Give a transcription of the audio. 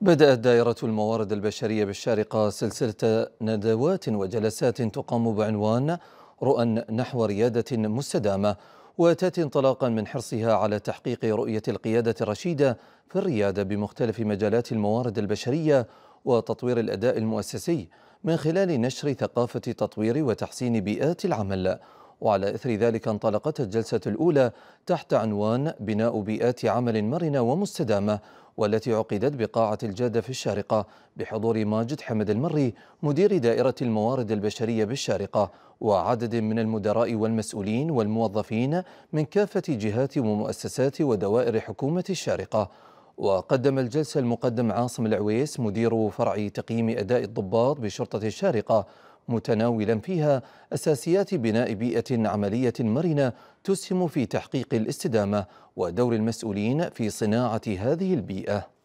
بدأت دائرة الموارد البشرية بالشارقة سلسلة ندوات وجلسات تقام بعنوان رؤى نحو ريادة مستدامة وتأتي انطلاقا من حرصها على تحقيق رؤية القيادة الرشيدة في الريادة بمختلف مجالات الموارد البشرية وتطوير الأداء المؤسسي من خلال نشر ثقافة تطوير وتحسين بيئات العمل وعلى إثر ذلك انطلقت الجلسة الأولى تحت عنوان بناء بيئات عمل مرنة ومستدامة والتي عقدت بقاعة الجادة في الشارقة بحضور ماجد حمد المري مدير دائرة الموارد البشرية بالشارقة وعدد من المدراء والمسؤولين والموظفين من كافة جهات ومؤسسات ودوائر حكومة الشارقة وقدم الجلسة المقدم عاصم العويس مدير فرع تقييم أداء الضباط بشرطة الشارقة متناولا فيها أساسيات بناء بيئة عملية مرنة تسهم في تحقيق الاستدامة ودور المسؤولين في صناعة هذه البيئة